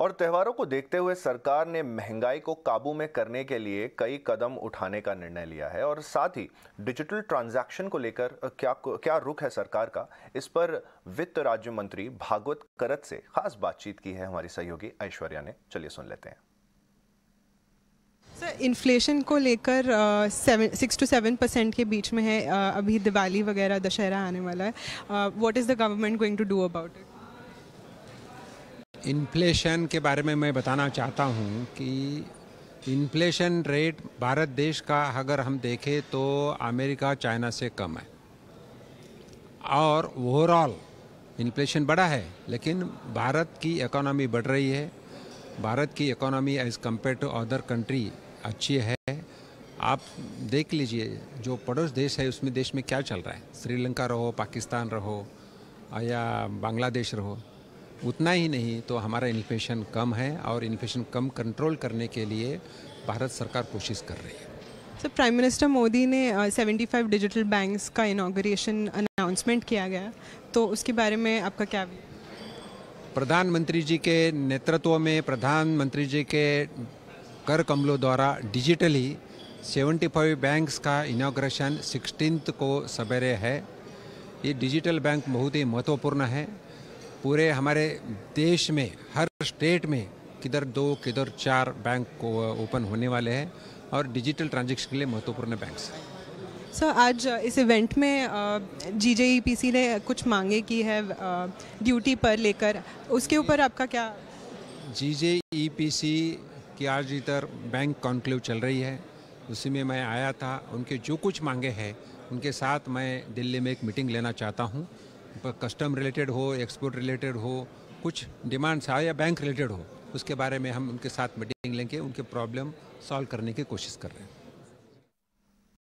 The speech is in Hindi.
और त्यौहारों को देखते हुए सरकार ने महंगाई को काबू में करने के लिए कई कदम उठाने का निर्णय लिया है और साथ ही डिजिटल ट्रांजैक्शन को लेकर क्या क्या रुख है सरकार का इस पर वित्त राज्य मंत्री भागवत करत से खास बातचीत की है हमारी सहयोगी ऐश्वर्या ने चलिए सुन लेते हैं सर इन्फ्लेशन को लेकर सिक्स टू सेवन परसेंट के बीच में है uh, अभी दिवाली वगैरह दशहरा आने वाला है what is the government going to do about it inflation के बारे में मैं बताना चाहता हूँ कि इन्फ्लेशन रेट भारत देश का अगर हम देखें तो अमेरिका चाइना से कम है और ओवरऑल इन्फ्लेशन बढ़ा है लेकिन भारत की इकोनॉमी बढ़ रही है भारत की economy as compared to other country अच्छी है आप देख लीजिए जो पड़ोस देश है उसमें देश में क्या चल रहा है श्रीलंका रहो पाकिस्तान रहो या बांग्लादेश रहो उतना ही नहीं तो हमारा इन्फ्लेशन कम है और इन्फ्लेशन कम कंट्रोल करने के लिए भारत सरकार कोशिश कर रही है सर प्राइम मिनिस्टर मोदी ने सेवेंटी फाइव डिजिटल बैंक्स का इनाग्रेशन अनाउंसमेंट किया गया तो उसके बारे में आपका क्या प्रधानमंत्री जी के नेतृत्व में प्रधानमंत्री जी के कर कमलों द्वारा डिजिटली 75 बैंक्स का इनाग्रेशन सिक्सटीन को सवेरे है ये डिजिटल बैंक बहुत ही महत्वपूर्ण है पूरे हमारे देश में हर स्टेट में किधर दो किधर चार बैंक को ओपन होने वाले हैं और डिजिटल ट्रांजेक्शन के लिए महत्वपूर्ण बैंक सर आज इस इवेंट में जी जे पी ने कुछ मांगे की है ड्यूटी पर लेकर उसके ऊपर आपका क्या जी जे पी की आज इधर बैंक कॉन्क्लेव चल रही है उसी में मैं आया था उनके जो कुछ मांगे हैं उनके साथ मैं दिल्ली में एक मीटिंग लेना चाहता हूँ कस्टम रिलेटेड हो एक्सपोर्ट रिलेटेड हो कुछ डिमांड्स आए या बैंक रिलेटेड हो उसके बारे में हम उनके साथ मीटिंग लेंगे उनके प्रॉब्लम सॉल्व करने की कोशिश कर रहे हैं